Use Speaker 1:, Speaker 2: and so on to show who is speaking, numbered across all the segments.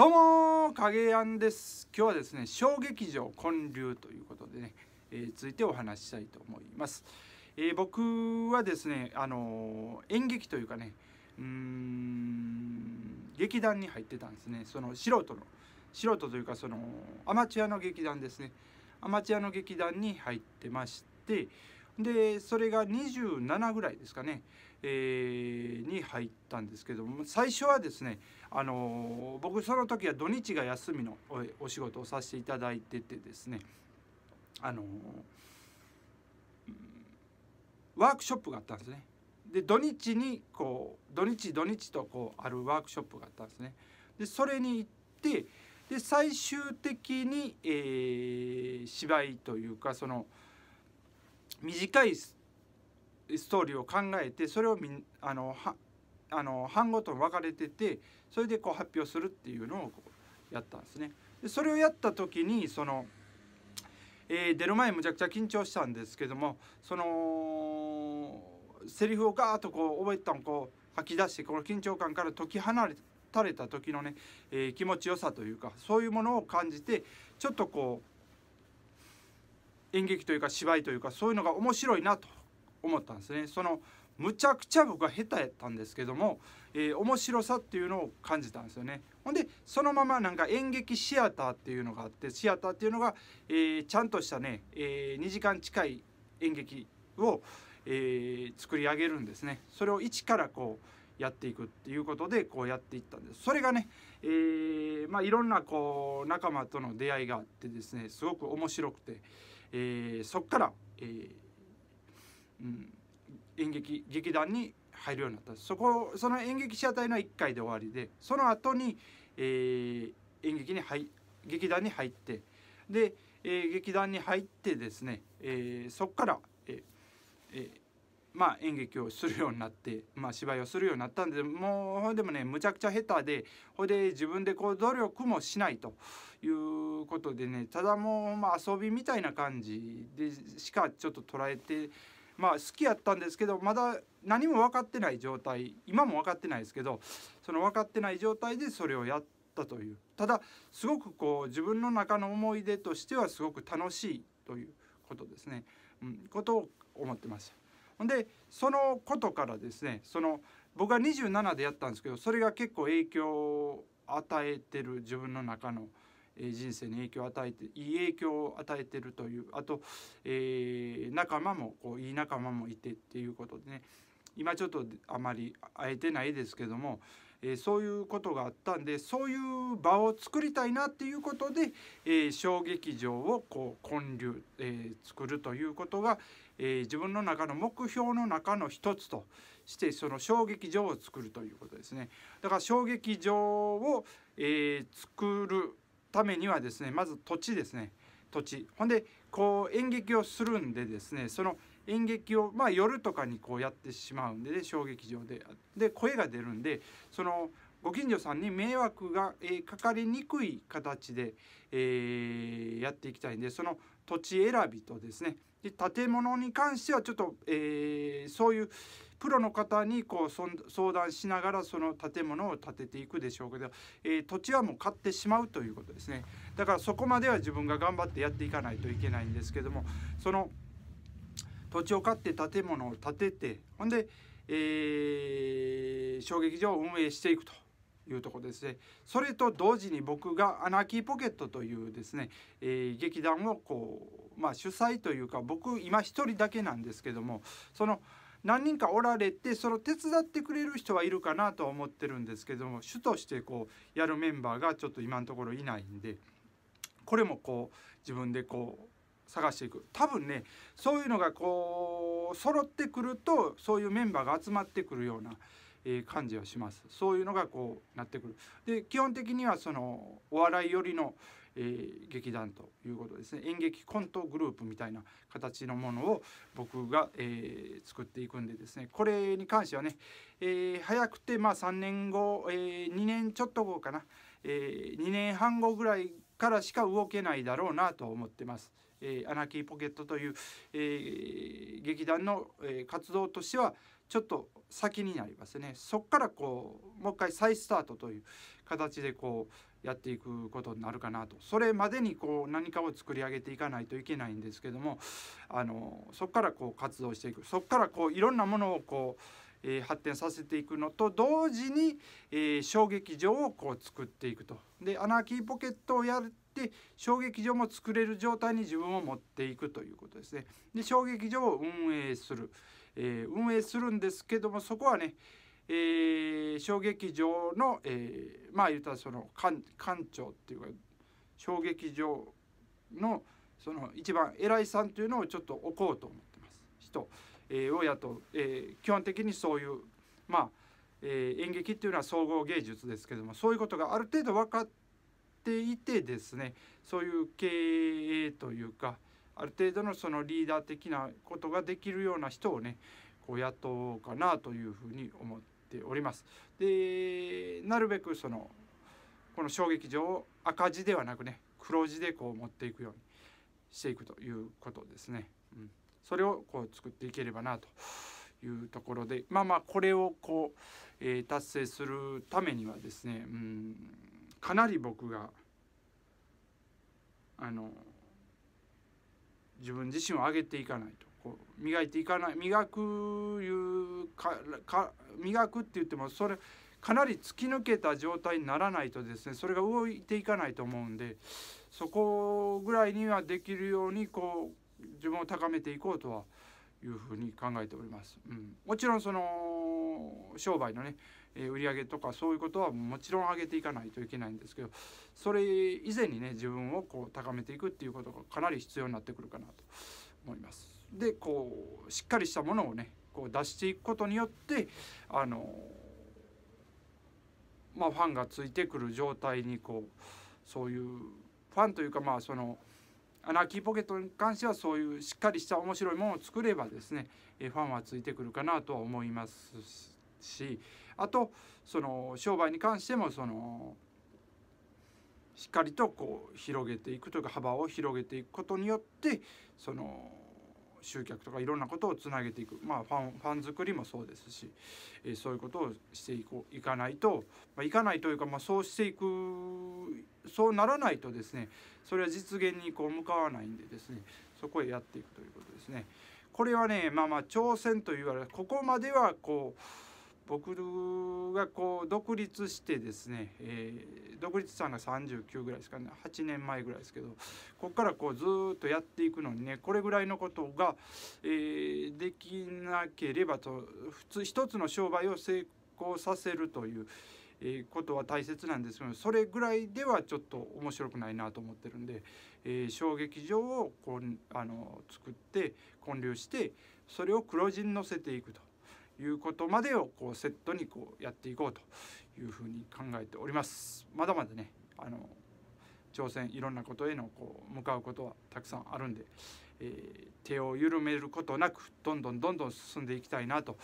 Speaker 1: どうも影やんです今日はですね小劇場建立ということでね、えー、ついてお話ししたいと思います、えー、僕はですねあのー、演劇というかねうん劇団に入ってたんですねその素人の素人というかそのアマチュアの劇団ですねアマチュアの劇団に入ってましてでそれが27ぐらいですかね、えー、に入ったんですけども最初はですね、あのー、僕その時は土日が休みのお仕事をさせていただいててですね、あのー、ワークショップがあったんですね。で土日にこう土日土日とこうあるワークショップがあったんですね。でそれに行ってで最終的に、えー、芝居というかその。短いストーリーを考えてそれをみあのはあの班ごとに分かれててそれでこう発表するっていうのをやったんですね。でそれをやった時にその、えー、出る前むちゃくちゃ緊張したんですけどもそのセリフをガーッとこう覚えたのをこう吐き出してこの緊張感から解き放たれた時のね、えー、気持ちよさというかそういうものを感じてちょっとこう演劇というか芝居というかそういうのが面白いなと思ったんですねそのむちゃくちゃ僕は下手やったんですけども、えー、面白さっていうのを感じたんですよねほんでそのままなんか演劇シアターっていうのがあってシアターっていうのが、えー、ちゃんとしたね、えー、2時間近い演劇を、え作り上げるんですねそれを一からこうやっていくっていうことでこうやっていったんですそれがね、えまあ、いろんなこう仲間との出会いがあってですねすごく面白くて。えー、そこから、えーうん、演劇劇団に入るようになったそこその演劇シアターの1回で終わりでその後に、えー、演劇に入劇団に入ってで、えー、劇団に入ってですね、えー、そこから、えーえー、まあ、演劇をするようになって、まあ、芝居をするようになったんでもうでもねむちゃくちゃ下手でほいで自分でこう努力もしないということでねただもう、まあ、遊びみたいな感じでしかちょっと捉えて、まあ、好きやったんですけどまだ何も分かってない状態今も分かってないですけどその分かってない状態でそれをやったというただすごくこう自分の中の思い出としてはすごく楽しいということですね、うん、ことを思ってました。でそのことからですねその僕は27でやったんですけどそれが結構影響を与えてる自分の中の人生に影響を与えていい影響を与えてるというあと、えー、仲間もこういい仲間もいてっていうことでね今ちょっとあまり会えてないですけども、えー、そういうことがあったんでそういう場を作りたいなっていうことで、えー、小劇場をこう建立、えー、作るということが、えー、自分の中の目標の中の一つとしてその衝撃場を作るということですね。だから衝撃場を、えー、作るためにはですねまず土地ですね土地ほんでこう演劇をするんでですねその演劇をまあ夜とかにこうやってしまうんで、ね、衝撃場でで声が出るんでそのご近所さんに迷惑が、えー、かかりにくい形で、えー、やっていきたいんでその土地選びとですねで建物に関してはちょっと、えー、そういうプロの方にこう相談しながらその建物を建てていくでしょうけど、えー、土地はもう買ってしまうということですねだからそこまでは自分が頑張ってやっていかないといけないんですけどもその土地を買って建物を建ててほんで、えー、衝撃場を運営していくと。いうとこですねそれと同時に僕がアナーキーポケットというですね、えー、劇団をこう、まあ、主催というか僕今一人だけなんですけどもその何人かおられてその手伝ってくれる人はいるかなと思ってるんですけども主としてこうやるメンバーがちょっと今のところいないんでこれもこう自分でこう探していく多分ねそういうのがこう揃ってくるとそういうメンバーが集まってくるようなえ感じはしますそういうのがこうなってくるで基本的にはそのお笑い寄りの、えー、劇団ということですね演劇コントグループみたいな形のものを僕が、えー、作っていくんでですねこれに関してはね、えー、早くてまあ3年後、え2年ちょっと後かな、え2年半後ぐらいからしか動けないだろうなと思ってます。えー、アナキーポケットという、えー、劇団の、えー、活動としてはちょっと先になりますねそこからこうもう一回再スタートという形でこうやっていくことになるかなとそれまでにこう何かを作り上げていかないといけないんですけどもあのそこからこう活動していくそこからこういろんなものをこうえー、発展させていくのと同時に、えー、小場をこう作っていくと。でアナーキーポケットをやって衝撃場も作れる状態に自分を持っていくということですね。で衝撃場を運営する、えー、運営するんですけどもそこはねえー、衝撃場の、えー、まあ言ったらその館館長っていうか衝撃場のその一番偉いさんというのをちょっと置こうと思ってます人。を雇う、え基本的にそういうまあ、え演劇っていうのは総合芸術ですけどもそういうことがある程度分かっていてですねそういう経営というかある程度のそのリーダー的なことができるような人をねこう雇おうかなというふうに思っております。でなるべくそのこの小劇場を赤字ではなくね黒字でこう持っていくようにしていくということですね。うんそれをこう作っていければなというところでまあまあこれをこう、えー、達成するためにはですねうんかなり僕があの自分自身を上げていかないとこう磨いていかない磨くいうか磨くって言ってもそれかなり突き抜けた状態にならないとですねそれが動いていかないと思うんでそこぐらいにはできるようにこう自分を高めていこうとはいうふうに考えております。うん、もちろんその商売のね、え売り上げとかそういうことはもちろん上げていかないといけないんですけどそれ以前にね自分をこう高めていくっていうことがかなり必要になってくるかなと思います。でこうしっかりしたものをねこう出していくことによってあのまあファンがついてくる状態にこうそういうファンというかまあその。ラッキーポケットに関してはそういうしっかりした面白いものを作ればですね、えファンはついてくるかなとは思いますしあとその商売に関してもそのしっかりとこう広げていくというか幅を広げていくことによってその集客とかいろんなことをつなげていく、まあ、ファンファン作りもそうですし、えそういうことをしていこういかないと、まあ、いかないというか、まあ、そうしていくそうならないとですねそれは実現にこう向かわないんでですねそこへやっていくということですね。これはねまあまあ挑戦と言われここまではこう僕がこう独立してですね、えー、独立さんが39ぐらいですかね8年前ぐらいですけどここからこうずっとやっていくのにねこれぐらいのことが、えー、できなければと普通一つの商売を成功させるという。えことは大切なんですけどそれぐらいではちょっと面白くないなと思ってるんで、えー、小劇場をこうあの作って建立してそれを黒字に乗せていくということまでをこうセットにこうやっていこうというふうに考えております。まだまだねあの挑戦いろんなことへのこう向かうことはたくさんあるんで、え手を緩めることなくどんどんどんどん進んでいきたいなと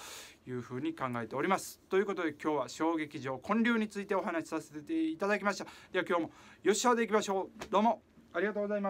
Speaker 1: いうふうに考えております。ということで今日は小劇場建立についてお話しさせていただきました。では今日も吉しでいきましょう。どうもありがとうございます。